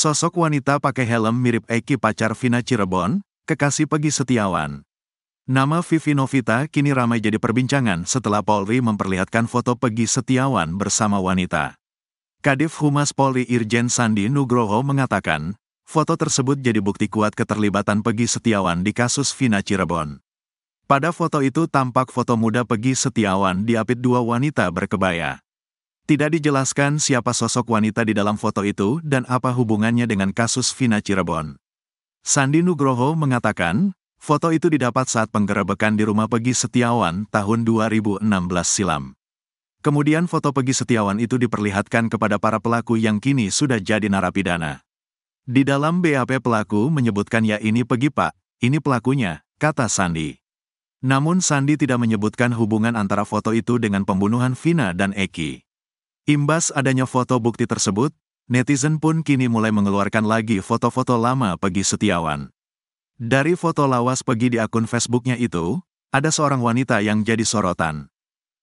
Sosok wanita pakai helm mirip Eki pacar Vina Cirebon, kekasih Pegi Setiawan. Nama Vivi Novita kini ramai jadi perbincangan setelah Polri memperlihatkan foto Pegi Setiawan bersama wanita. Kadif Humas Polri Irjen Sandi Nugroho mengatakan, foto tersebut jadi bukti kuat keterlibatan Pegi Setiawan di kasus Vina Cirebon. Pada foto itu tampak foto muda Pegi Setiawan diapit dua wanita berkebaya. Tidak dijelaskan siapa sosok wanita di dalam foto itu dan apa hubungannya dengan kasus Vina Cirebon. Sandi Nugroho mengatakan, foto itu didapat saat penggerebekan di rumah Pegi Setiawan tahun 2016 silam. Kemudian foto Pegi Setiawan itu diperlihatkan kepada para pelaku yang kini sudah jadi narapidana. Di dalam BAP pelaku menyebutkan ya ini Pegi Pak, ini pelakunya, kata Sandi. Namun Sandi tidak menyebutkan hubungan antara foto itu dengan pembunuhan Vina dan Eki. Imbas adanya foto bukti tersebut, netizen pun kini mulai mengeluarkan lagi foto-foto lama Pegi Setiawan. Dari foto lawas Pegi di akun Facebooknya itu, ada seorang wanita yang jadi sorotan.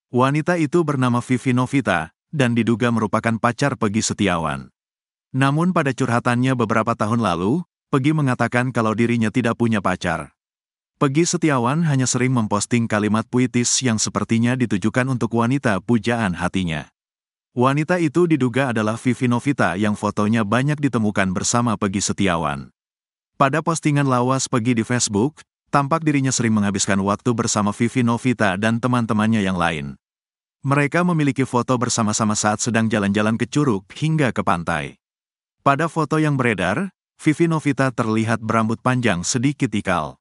Wanita itu bernama Vivi Novita, dan diduga merupakan pacar Pegi Setiawan. Namun pada curhatannya beberapa tahun lalu, Pegi mengatakan kalau dirinya tidak punya pacar. Pegi Setiawan hanya sering memposting kalimat puitis yang sepertinya ditujukan untuk wanita pujaan hatinya. Wanita itu diduga adalah Vivi Novita yang fotonya banyak ditemukan bersama Pegi Setiawan. Pada postingan lawas Pegi di Facebook, tampak dirinya sering menghabiskan waktu bersama Vivi Novita dan teman-temannya yang lain. Mereka memiliki foto bersama-sama saat sedang jalan-jalan ke curug hingga ke pantai. Pada foto yang beredar, Vivi Novita terlihat berambut panjang sedikit ikal.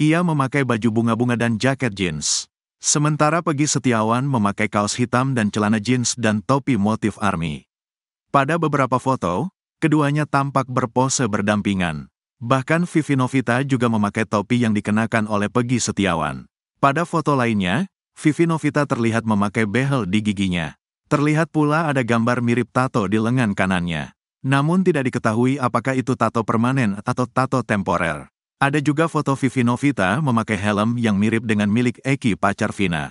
Ia memakai baju bunga-bunga dan jaket jeans. Sementara Pegi Setiawan memakai kaos hitam dan celana jeans dan topi motif army. Pada beberapa foto, keduanya tampak berpose berdampingan. Bahkan Vivi Novita juga memakai topi yang dikenakan oleh Pegi Setiawan. Pada foto lainnya, Vivi Novita terlihat memakai behel di giginya. Terlihat pula ada gambar mirip tato di lengan kanannya. Namun tidak diketahui apakah itu tato permanen atau tato temporer. Ada juga foto Vivi Novita memakai helm yang mirip dengan milik Eki pacar Vina.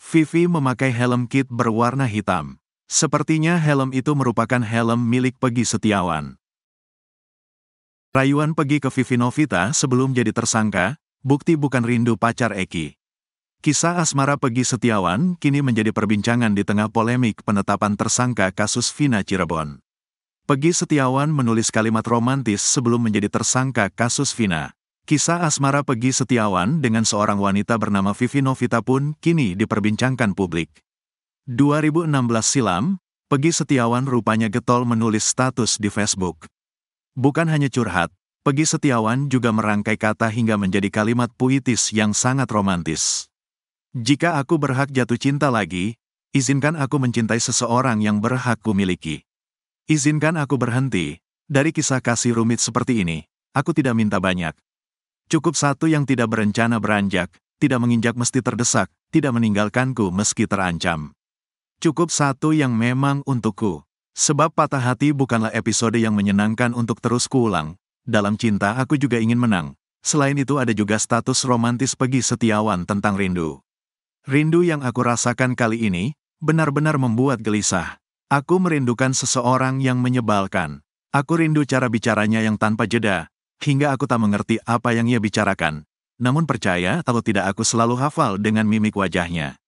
Vivi memakai helm kit berwarna hitam. Sepertinya helm itu merupakan helm milik Pegi Setiawan. Rayuan Pegi ke Vivi Novita sebelum jadi tersangka, bukti bukan rindu pacar Eki. Kisah asmara Pegi Setiawan kini menjadi perbincangan di tengah polemik penetapan tersangka kasus Vina Cirebon. Pegi Setiawan menulis kalimat romantis sebelum menjadi tersangka kasus Vina. Kisah asmara Pegi Setiawan dengan seorang wanita bernama Vivi Novita pun kini diperbincangkan publik. 2016 silam, Pegi Setiawan rupanya getol menulis status di Facebook. Bukan hanya curhat, Pegi Setiawan juga merangkai kata hingga menjadi kalimat puitis yang sangat romantis. Jika aku berhak jatuh cinta lagi, izinkan aku mencintai seseorang yang berhak kumiliki. Izinkan aku berhenti, dari kisah kasih rumit seperti ini, aku tidak minta banyak. Cukup satu yang tidak berencana beranjak, tidak menginjak mesti terdesak, tidak meninggalkanku meski terancam. Cukup satu yang memang untukku. Sebab patah hati bukanlah episode yang menyenangkan untuk terus kuulang. Dalam cinta aku juga ingin menang. Selain itu ada juga status romantis Pegi Setiawan tentang rindu. Rindu yang aku rasakan kali ini, benar-benar membuat gelisah. Aku merindukan seseorang yang menyebalkan. Aku rindu cara bicaranya yang tanpa jeda, hingga aku tak mengerti apa yang ia bicarakan. Namun percaya atau tidak aku selalu hafal dengan mimik wajahnya.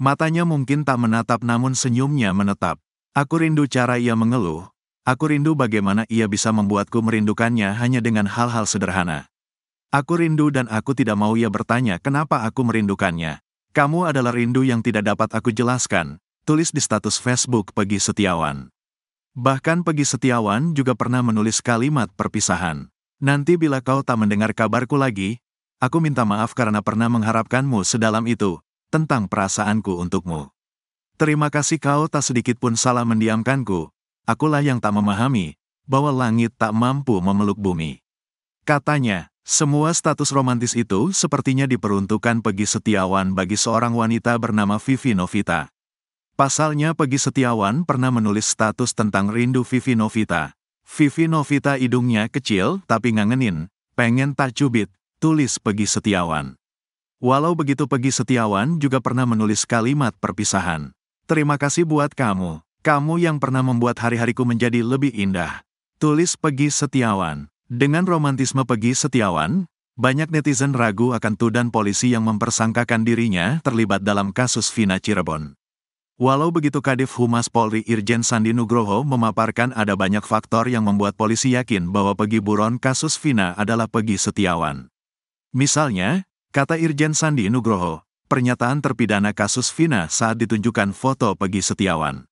Matanya mungkin tak menatap namun senyumnya menetap. Aku rindu cara ia mengeluh. Aku rindu bagaimana ia bisa membuatku merindukannya hanya dengan hal-hal sederhana. Aku rindu dan aku tidak mau ia bertanya kenapa aku merindukannya. Kamu adalah rindu yang tidak dapat aku jelaskan tulis di status Facebook Pegi Setiawan. Bahkan Pegi Setiawan juga pernah menulis kalimat perpisahan. Nanti bila kau tak mendengar kabarku lagi, aku minta maaf karena pernah mengharapkanmu sedalam itu, tentang perasaanku untukmu. Terima kasih kau tak sedikit pun salah mendiamkanku, akulah yang tak memahami, bahwa langit tak mampu memeluk bumi. Katanya, semua status romantis itu sepertinya diperuntukkan Pegi Setiawan bagi seorang wanita bernama Vivi Novita. Pasalnya Pegi Setiawan pernah menulis status tentang rindu Vivi Novita. Vivi Novita hidungnya kecil tapi ngangenin, pengen tak cubit, tulis Pegi Setiawan. Walau begitu Pegi Setiawan juga pernah menulis kalimat perpisahan. Terima kasih buat kamu, kamu yang pernah membuat hari-hariku menjadi lebih indah. Tulis Pegi Setiawan. Dengan romantisme Pegi Setiawan, banyak netizen ragu akan tudan polisi yang mempersangkakan dirinya terlibat dalam kasus Vina Cirebon. Walau begitu Kadif Humas Polri Irjen Sandi Nugroho memaparkan ada banyak faktor yang membuat polisi yakin bahwa pegi buron kasus Vina adalah pegi setiawan. Misalnya, kata Irjen Sandi Nugroho, pernyataan terpidana kasus Vina saat ditunjukkan foto pegi setiawan.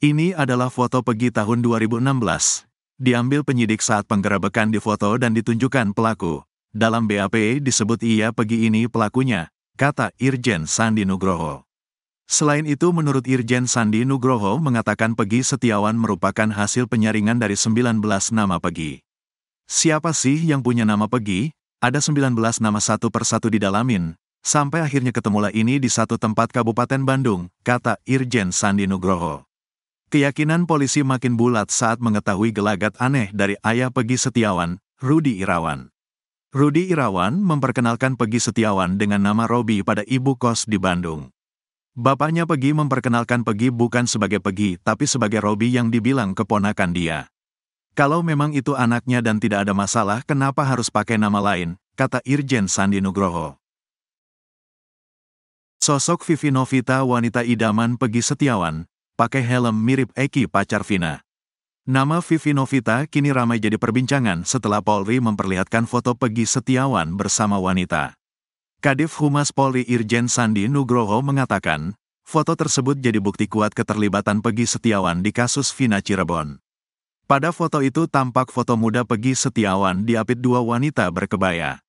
Ini adalah foto pegi tahun 2016. Diambil penyidik saat penggerebekan di foto dan ditunjukkan pelaku. Dalam Bape, disebut ia pegi ini pelakunya, kata Irjen Sandi Nugroho. Selain itu menurut Irjen Sandi Nugroho mengatakan Pegi Setiawan merupakan hasil penyaringan dari 19 nama Pegi. Siapa sih yang punya nama Pegi? Ada 19 nama satu persatu didalamin, sampai akhirnya ketemulah ini di satu tempat Kabupaten Bandung, kata Irjen Sandi Nugroho. Keyakinan polisi makin bulat saat mengetahui gelagat aneh dari ayah Pegi Setiawan, Rudi Irawan. Rudi Irawan memperkenalkan Pegi Setiawan dengan nama Robi pada ibu kos di Bandung. Bapaknya Pegi memperkenalkan Pegi bukan sebagai Pegi tapi sebagai Robi yang dibilang keponakan dia. Kalau memang itu anaknya dan tidak ada masalah kenapa harus pakai nama lain, kata Irjen Sandi Nugroho. Sosok Vivi Novita wanita idaman Pegi Setiawan, pakai helm mirip Eki pacar Vina. Nama Vivi Novita kini ramai jadi perbincangan setelah Polri memperlihatkan foto Pegi Setiawan bersama wanita. Kadif Humas Polri Irjen Sandi Nugroho mengatakan, foto tersebut jadi bukti kuat keterlibatan Pegi Setiawan di kasus Vina Cirebon. Pada foto itu tampak foto muda Pegi Setiawan diapit dua wanita berkebaya.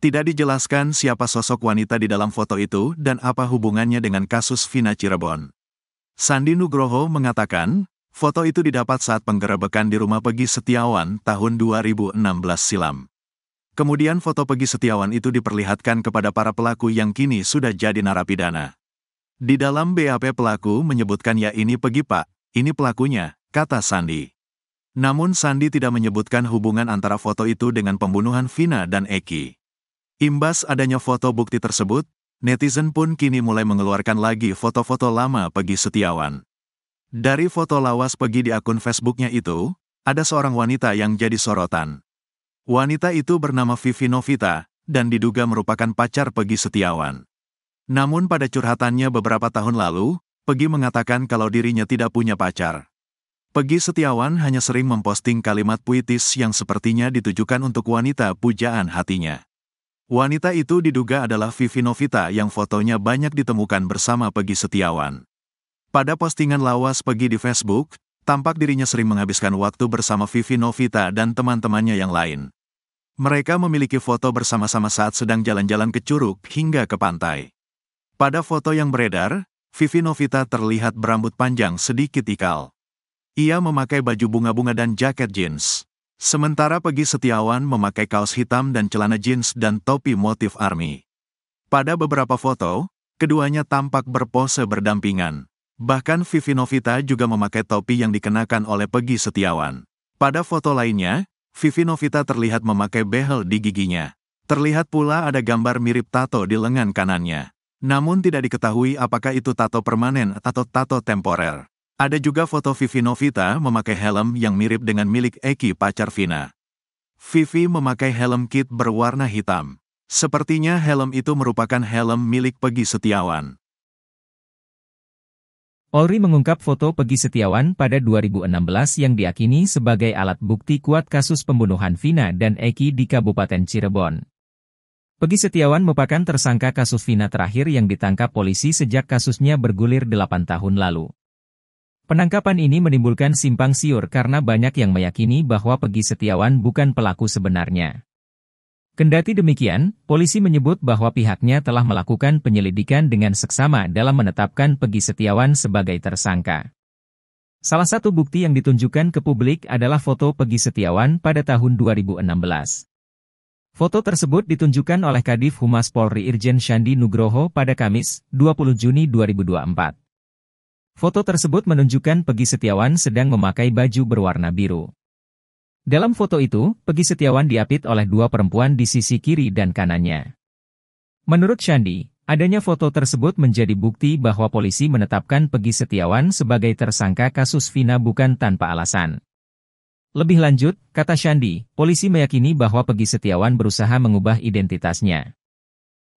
Tidak dijelaskan siapa sosok wanita di dalam foto itu dan apa hubungannya dengan kasus Vina Cirebon. Sandi Nugroho mengatakan, foto itu didapat saat penggerebekan di rumah Pegi Setiawan tahun 2016 silam. Kemudian foto Pegi Setiawan itu diperlihatkan kepada para pelaku yang kini sudah jadi narapidana. Di dalam BAP pelaku menyebutkan ya ini Pegi Pak, ini pelakunya, kata Sandi. Namun Sandi tidak menyebutkan hubungan antara foto itu dengan pembunuhan Vina dan Eki. Imbas adanya foto bukti tersebut, netizen pun kini mulai mengeluarkan lagi foto-foto lama Pegi Setiawan. Dari foto lawas Pegi di akun Facebooknya itu, ada seorang wanita yang jadi sorotan. Wanita itu bernama Vivi Novita, dan diduga merupakan pacar Pegi Setiawan. Namun pada curhatannya beberapa tahun lalu, Pegi mengatakan kalau dirinya tidak punya pacar. Pegi Setiawan hanya sering memposting kalimat puitis yang sepertinya ditujukan untuk wanita pujaan hatinya. Wanita itu diduga adalah Vivi Novita yang fotonya banyak ditemukan bersama Pegi Setiawan. Pada postingan lawas Pegi di Facebook, Tampak dirinya sering menghabiskan waktu bersama Vivi Novita dan teman-temannya yang lain. Mereka memiliki foto bersama-sama saat sedang jalan-jalan ke curug hingga ke pantai. Pada foto yang beredar, Vivi Novita terlihat berambut panjang sedikit ikal. Ia memakai baju bunga-bunga dan jaket jeans. Sementara Pegi Setiawan memakai kaos hitam dan celana jeans dan topi motif army. Pada beberapa foto, keduanya tampak berpose berdampingan. Bahkan Vivi Novita juga memakai topi yang dikenakan oleh Pegi Setiawan. Pada foto lainnya, Vivi Novita terlihat memakai behel di giginya. Terlihat pula ada gambar mirip tato di lengan kanannya. Namun tidak diketahui apakah itu tato permanen atau tato temporer. Ada juga foto Vivi Novita memakai helm yang mirip dengan milik Eki pacar Vina. Vivi memakai helm kit berwarna hitam. Sepertinya helm itu merupakan helm milik Pegi Setiawan. Polri mengungkap foto Pegi Setiawan pada 2016 yang diakini sebagai alat bukti kuat kasus pembunuhan Vina dan Eki di Kabupaten Cirebon. Pegi Setiawan merupakan tersangka kasus Vina terakhir yang ditangkap polisi sejak kasusnya bergulir 8 tahun lalu. Penangkapan ini menimbulkan simpang siur karena banyak yang meyakini bahwa Pegi Setiawan bukan pelaku sebenarnya. Kendati demikian, polisi menyebut bahwa pihaknya telah melakukan penyelidikan dengan seksama dalam menetapkan Pegi Setiawan sebagai tersangka. Salah satu bukti yang ditunjukkan ke publik adalah foto Pegi Setiawan pada tahun 2016. Foto tersebut ditunjukkan oleh Kadif Humas Polri Irjen Shandi Nugroho pada Kamis, 20 Juni 2024. Foto tersebut menunjukkan Pegi Setiawan sedang memakai baju berwarna biru. Dalam foto itu, Pegi Setiawan diapit oleh dua perempuan di sisi kiri dan kanannya. Menurut Shandi, adanya foto tersebut menjadi bukti bahwa polisi menetapkan Pegi Setiawan sebagai tersangka kasus Vina bukan tanpa alasan. Lebih lanjut, kata Shandi, polisi meyakini bahwa Pegi Setiawan berusaha mengubah identitasnya.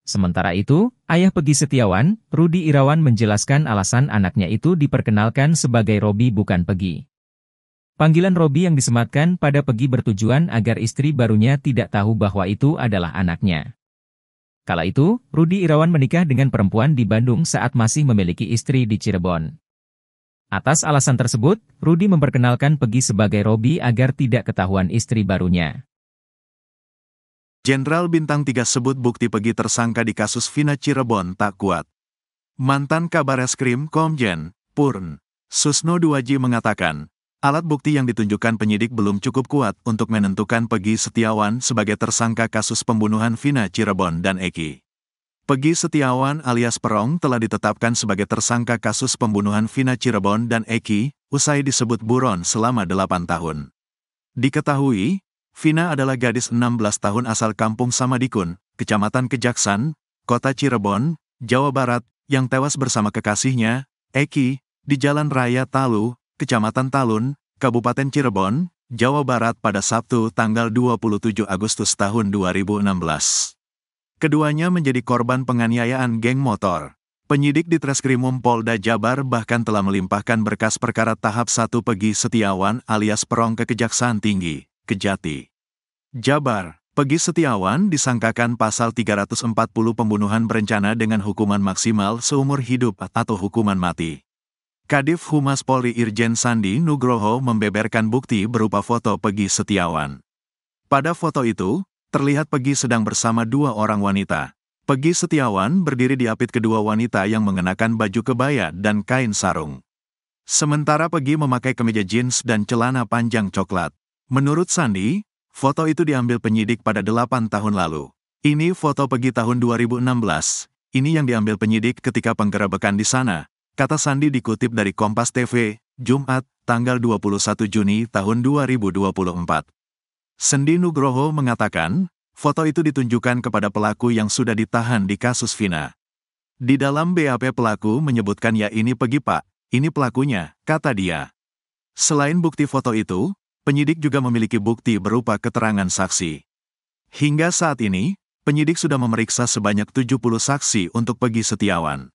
Sementara itu, ayah Pegi Setiawan, Rudi Irawan menjelaskan alasan anaknya itu diperkenalkan sebagai Robi bukan Pegi. Panggilan Robi yang disematkan pada Pegi bertujuan agar istri barunya tidak tahu bahwa itu adalah anaknya. Kala itu, Rudi Irawan menikah dengan perempuan di Bandung saat masih memiliki istri di Cirebon. Atas alasan tersebut, Rudi memperkenalkan Pegi sebagai Robi agar tidak ketahuan istri barunya. Jenderal Bintang 3 sebut bukti Pegi tersangka di kasus Vina Cirebon tak kuat. Mantan Kabar Kabareskrim Komjen, Purn, Susno Duwaji mengatakan, Alat bukti yang ditunjukkan penyidik belum cukup kuat untuk menentukan Pegi Setiawan sebagai tersangka kasus pembunuhan Vina Cirebon dan Eki. Pegi Setiawan alias Perong telah ditetapkan sebagai tersangka kasus pembunuhan Vina Cirebon dan Eki, usai disebut buron selama 8 tahun. Diketahui, Vina adalah gadis 16 tahun asal kampung Samadikun, Kecamatan Kejaksan, Kota Cirebon, Jawa Barat, yang tewas bersama kekasihnya, Eki, di Jalan Raya Talu, Kecamatan Talun, Kabupaten Cirebon, Jawa Barat pada Sabtu tanggal 27 Agustus tahun 2016. Keduanya menjadi korban penganiayaan geng motor. Penyidik di Treskrimum Polda Jabar bahkan telah melimpahkan berkas perkara tahap 1 Pegi Setiawan alias Perong ke Kejaksaan Tinggi, Kejati. Jabar, Pegi Setiawan disangkakan pasal 340 pembunuhan berencana dengan hukuman maksimal seumur hidup atau hukuman mati. Kadif Humas Polri Irjen Sandi Nugroho membeberkan bukti berupa foto Pegi Setiawan. Pada foto itu, terlihat Pegi sedang bersama dua orang wanita. Pegi Setiawan berdiri diapit kedua wanita yang mengenakan baju kebaya dan kain sarung. Sementara Pegi memakai kemeja jeans dan celana panjang coklat. Menurut Sandi, foto itu diambil penyidik pada 8 tahun lalu. Ini foto Pegi tahun 2016, ini yang diambil penyidik ketika penggerebekan di sana, Kata Sandi dikutip dari Kompas TV, Jumat, tanggal 21 Juni tahun 2024. Sendi Nugroho mengatakan, foto itu ditunjukkan kepada pelaku yang sudah ditahan di kasus Vina. Di dalam BAP pelaku menyebutkan ya ini pergi pak, ini pelakunya, kata dia. Selain bukti foto itu, penyidik juga memiliki bukti berupa keterangan saksi. Hingga saat ini, penyidik sudah memeriksa sebanyak 70 saksi untuk Pegi Setiawan.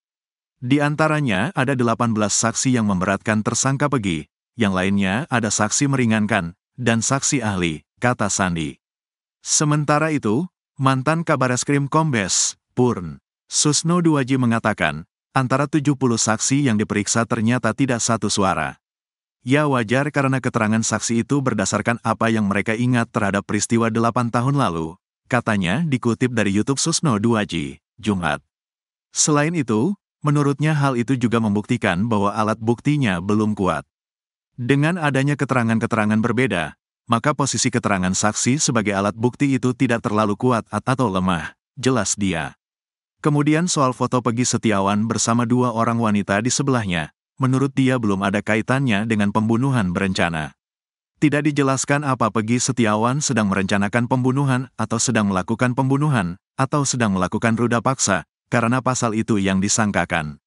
Di antaranya ada 18 saksi yang memberatkan tersangka Pegi, yang lainnya ada saksi meringankan, dan saksi ahli, kata Sandi. Sementara itu, mantan kabar Krim Kombes, Purn, Susno Duwaji mengatakan, antara 70 saksi yang diperiksa ternyata tidak satu suara. Ya wajar karena keterangan saksi itu berdasarkan apa yang mereka ingat terhadap peristiwa 8 tahun lalu, katanya dikutip dari YouTube Susno Duwaji, Jumat. Selain itu, Menurutnya hal itu juga membuktikan bahwa alat buktinya belum kuat. Dengan adanya keterangan-keterangan berbeda, maka posisi keterangan saksi sebagai alat bukti itu tidak terlalu kuat atau lemah, jelas dia. Kemudian soal foto Pegi Setiawan bersama dua orang wanita di sebelahnya, menurut dia belum ada kaitannya dengan pembunuhan berencana. Tidak dijelaskan apa Pegi Setiawan sedang merencanakan pembunuhan atau sedang melakukan pembunuhan, atau sedang melakukan ruda paksa, karena pasal itu yang disangkakan.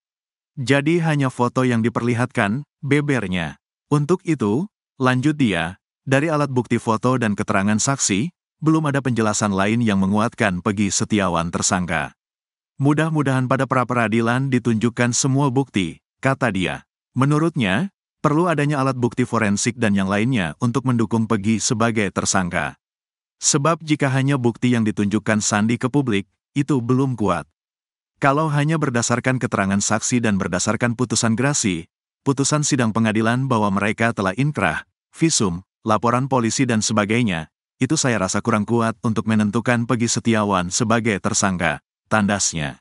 Jadi hanya foto yang diperlihatkan, bebernya. Untuk itu, lanjut dia, dari alat bukti foto dan keterangan saksi, belum ada penjelasan lain yang menguatkan Pegi Setiawan tersangka. Mudah-mudahan pada pra-peradilan ditunjukkan semua bukti, kata dia. Menurutnya, perlu adanya alat bukti forensik dan yang lainnya untuk mendukung Pegi sebagai tersangka. Sebab jika hanya bukti yang ditunjukkan Sandi ke publik, itu belum kuat. Kalau hanya berdasarkan keterangan saksi dan berdasarkan putusan grasi, putusan sidang pengadilan bahwa mereka telah inkrah, visum, laporan polisi dan sebagainya, itu saya rasa kurang kuat untuk menentukan Pegi Setiawan sebagai tersangka, tandasnya.